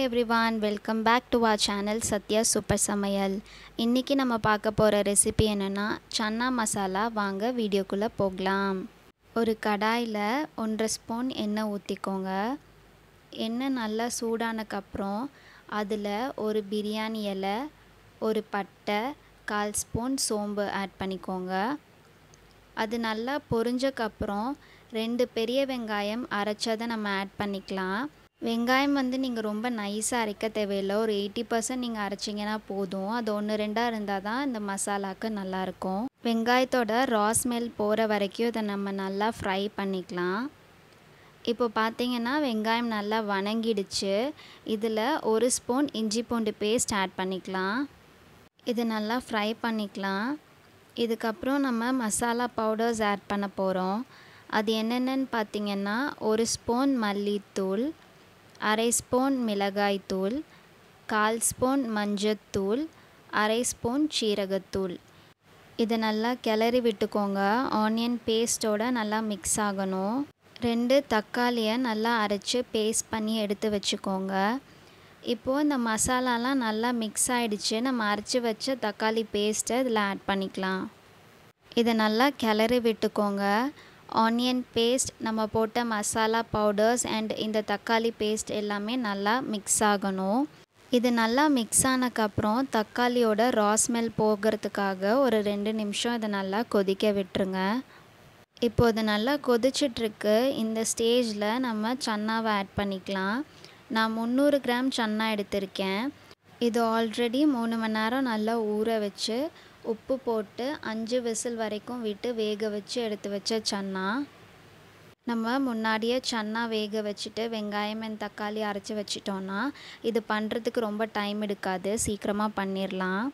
hi everyone welcome back to our channel Sathya super சமையல் இன்றைக்கி நம்ம பார்க்க போகிற ரெசிபி என்னென்னா சன்னா மசாலா வாங்க வீடியோக்குள்ளே போகலாம் ஒரு கடாயில் ஒன்றரை ஸ்பூன் எண்ணெய் ஊற்றிக்கோங்க எண்ணெய் நல்லா சூடானக்கப்புறம் அதில் ஒரு பிரியாணி இலை ஒரு பட்டை கால் ஸ்பூன் சோம்பு ஆட் பண்ணிக்கோங்க அது நல்லா பொரிஞ்சக்கப்புறம் ரெண்டு பெரிய வெங்காயம் அரைச்சதை நம்ம ஆட் பண்ணிக்கலாம் வெங்காயம் வந்து நீங்கள் ரொம்ப நைஸாக அரைக்க தேவையில்லை ஒரு எயிட்டி பர்சன்ட் நீங்கள் அரைச்சிங்கன்னா போதும் அது ஒன்று ரெண்டாக இருந்தால் தான் இந்த மசாலாவுக்கு நல்லாயிருக்கும் வெங்காயத்தோட ரா ஸ்மெல் போகிற வரைக்கும் இதை நம்ம நல்லா ஃப்ரை பண்ணிக்கலாம் இப்போ பார்த்தீங்கன்னா வெங்காயம் நல்லா வணங்கிடுச்சு இதில் ஒரு ஸ்பூன் இஞ்சி பூண்டு பேஸ்ட் ஆட் பண்ணிக்கலாம் இது நல்லா ஃப்ரை பண்ணிக்கலாம் இதுக்கப்புறம் நம்ம மசாலா பவுடர்ஸ் ஆட் பண்ண போகிறோம் அது என்னென்னு பார்த்தீங்கன்னா ஒரு ஸ்பூன் மல்லித்தூள் அரை ஸ்பூன் மிளகாய்த்தூள் கால் ஸ்பூன் மஞ்சத்தூள் அரை ஸ்பூன் சீரகத்தூள் இதை நல்லா கிளறி விட்டுக்கோங்க ஆனியன் பேஸ்டோட நல்லா மிக்ஸ் ஆகணும் ரெண்டு தக்காளியை நல்லா அரைச்சி பேஸ்ட் பண்ணி எடுத்து வச்சுக்கோங்க இப்போது இந்த மசாலாலாம் நல்லா மிக்ஸ் ஆகிடுச்சு நம்ம அரைச்சி வச்ச தக்காளி பேஸ்ட்டை இதில் ஆட் பண்ணிக்கலாம் இதை நல்லா கிளறி விட்டுக்கோங்க ஆனியன் பேஸ்ட் நம்ம போட்ட மசாலா பவுடர்ஸ் அண்ட் இந்த தக்காளி பேஸ்ட் எல்லாமே நல்லா மிக்ஸ் ஆகணும் இது நல்லா மிக்ஸ் ஆனதுக்கப்புறம் தக்காளியோட ராஸ்மெல் போகிறதுக்காக ஒரு ரெண்டு நிமிஷம் இதை நல்லா கொதிக்க விட்டுருங்க இப்போ இது நல்லா கொதிச்சிட்ருக்கு இந்த ஸ்டேஜில் நம்ம சன்னாவை ஆட் பண்ணிக்கலாம் நான் முந்நூறு கிராம் சன்னா எடுத்திருக்கேன் இது ஆல்ரெடி மூணு மணி நேரம் நல்லா ஊற வச்சு உப்பு போட்டு அஞ்சு விசில் வரைக்கும் விட்டு வேக வச்சு எடுத்து வச்ச சன்னா நம்ம முன்னாடியே சன்னா வேக வச்சுட்டு வெங்காயம் அண்ட் தக்காளி அரைச்சி வச்சிட்டோன்னா இது பண்ணுறதுக்கு ரொம்ப டைம் எடுக்காது சீக்கிரமாக பண்ணிடலாம்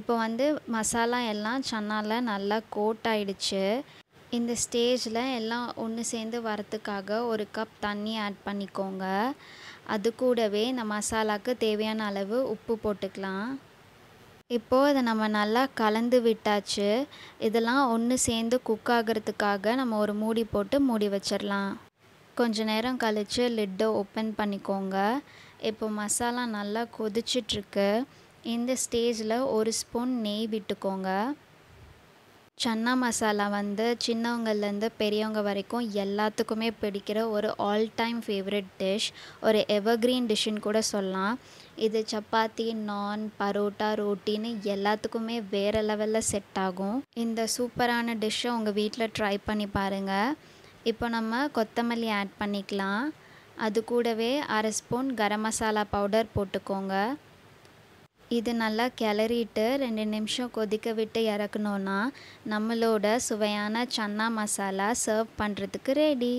இப்போ வந்து மசாலா எல்லாம் சன்னாவில் நல்லா கோட் ஆயிடுச்சு இந்த ஸ்டேஜில் எல்லாம் ஒன்று சேர்ந்து வரத்துக்காக ஒரு கப் தண்ணி ஆட் பண்ணிக்கோங்க அது கூடவே இந்த மசாலாவுக்கு தேவையான அளவு உப்பு போட்டுக்கலாம் இப்போது அதை நம்ம நல்லா கலந்து விட்டாச்சு இதெல்லாம் ஒன்று சேர்ந்து குக் ஆகிறதுக்காக நம்ம ஒரு மூடி போட்டு மூடி வச்சிடலாம் கொஞ்ச நேரம் கழித்து லிட்டை ஓப்பன் பண்ணிக்கோங்க இப்போ மசாலா நல்லா கொதிச்சிட்ருக்கு இந்த ஸ்டேஜில் ஒரு ஸ்பூன் நெய் விட்டுக்கோங்க சன்னா மசாலா வந்து சின்னவங்கள்லேருந்து பெரியவங்க வரைக்கும் எல்லாத்துக்குமே பிடிக்கிற ஒரு ஆல் டைம் ஃபேவரட் டிஷ் ஒரு எவர்க்ரீன் டிஷ்ஷுன்னு கூட சொல்லலாம் இது சப்பாத்தி நான் பரோட்டா ரோட்டின்னு எல்லாத்துக்குமே வேறு லெவலில் செட் ஆகும் இந்த சூப்பரான டிஷ்ஷை உங்கள் வீட்டில் ட்ரை பண்ணி பாருங்கள் இப்போ நம்ம கொத்தமல்லி ஆட் பண்ணிக்கலாம் அது கூடவே அரை ஸ்பூன் கரம் மசாலா பவுடர் போட்டுக்கோங்க இது நல்லா கிளறிட்டு ரெண்டு நிமிஷம் கொதிக்க விட்டு இறக்குனோன்னா நம்மளோட சுவையான சன்னா மசாலா சர்வ் பண்ணுறதுக்கு ரெடி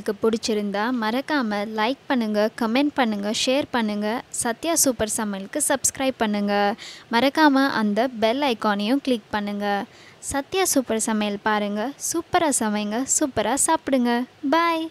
உங்களுக்கு பிடிச்சிருந்தா மறக்காமல் லைக் பண்ணுங்கள் கமெண்ட் பண்ணுங்கள் ஷேர் பண்ணுங்கள் சத்யா சூப்பர் சமையலுக்கு சப்ஸ்கிரைப் பண்ணுங்கள் மறக்காமல் அந்த பெல் ஐக்கானையும் கிளிக் பண்ணுங்கள் சத்யா சூப்பர் சமையல் பாருங்கள் சூப்பராக சமைங்க சூப்பராக சாப்பிடுங்க பாய்